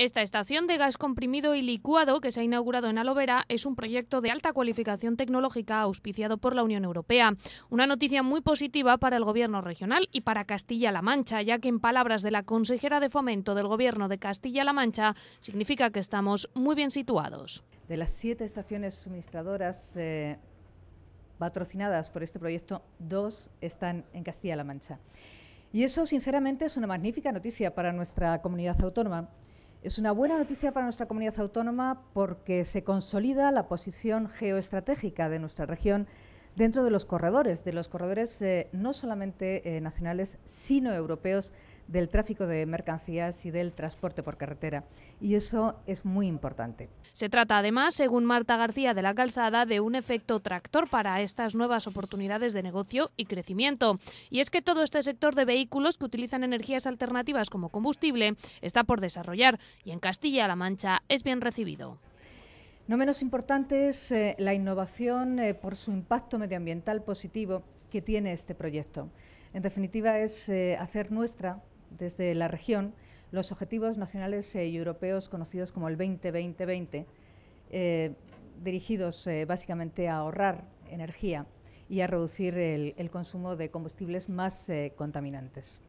Esta estación de gas comprimido y licuado que se ha inaugurado en Alovera es un proyecto de alta cualificación tecnológica auspiciado por la Unión Europea. Una noticia muy positiva para el Gobierno regional y para Castilla-La Mancha, ya que en palabras de la consejera de fomento del Gobierno de Castilla-La Mancha, significa que estamos muy bien situados. De las siete estaciones suministradoras eh, patrocinadas por este proyecto, dos están en Castilla-La Mancha. Y eso, sinceramente, es una magnífica noticia para nuestra comunidad autónoma es una buena noticia para nuestra comunidad autónoma porque se consolida la posición geoestratégica de nuestra región dentro de los corredores, de los corredores eh, no solamente eh, nacionales, sino europeos del tráfico de mercancías y del transporte por carretera. Y eso es muy importante. Se trata además, según Marta García de la Calzada, de un efecto tractor para estas nuevas oportunidades de negocio y crecimiento. Y es que todo este sector de vehículos que utilizan energías alternativas como combustible está por desarrollar y en Castilla-La Mancha es bien recibido. No menos importante es eh, la innovación eh, por su impacto medioambiental positivo que tiene este proyecto. En definitiva, es eh, hacer nuestra, desde la región, los objetivos nacionales y europeos conocidos como el 2020-2020, dirigidos básicamente a ahorrar energía y a reducir el consumo de combustibles más contaminantes.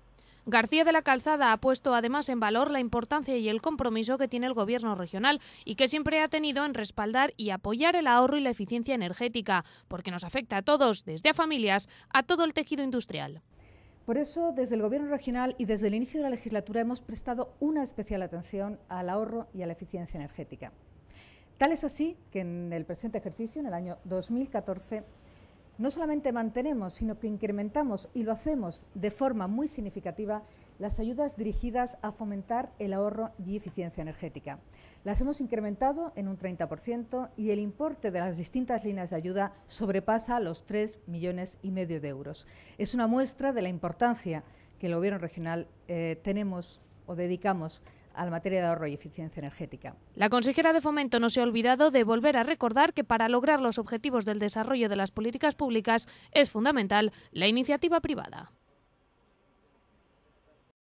García de la Calzada ha puesto además en valor la importancia y el compromiso que tiene el Gobierno regional y que siempre ha tenido en respaldar y apoyar el ahorro y la eficiencia energética, porque nos afecta a todos, desde a familias, a todo el tejido industrial. Por eso, desde el Gobierno regional y desde el inicio de la legislatura hemos prestado una especial atención al ahorro y a la eficiencia energética. Tal es así que en el presente ejercicio, en el año 2014, no solamente mantenemos, sino que incrementamos y lo hacemos de forma muy significativa las ayudas dirigidas a fomentar el ahorro y eficiencia energética. Las hemos incrementado en un 30% y el importe de las distintas líneas de ayuda sobrepasa los 3 millones y medio de euros. Es una muestra de la importancia que el Gobierno regional eh, tenemos o dedicamos a materia de ahorro y eficiencia energética. La consejera de Fomento no se ha olvidado de volver a recordar que para lograr los objetivos del desarrollo de las políticas públicas es fundamental la iniciativa privada.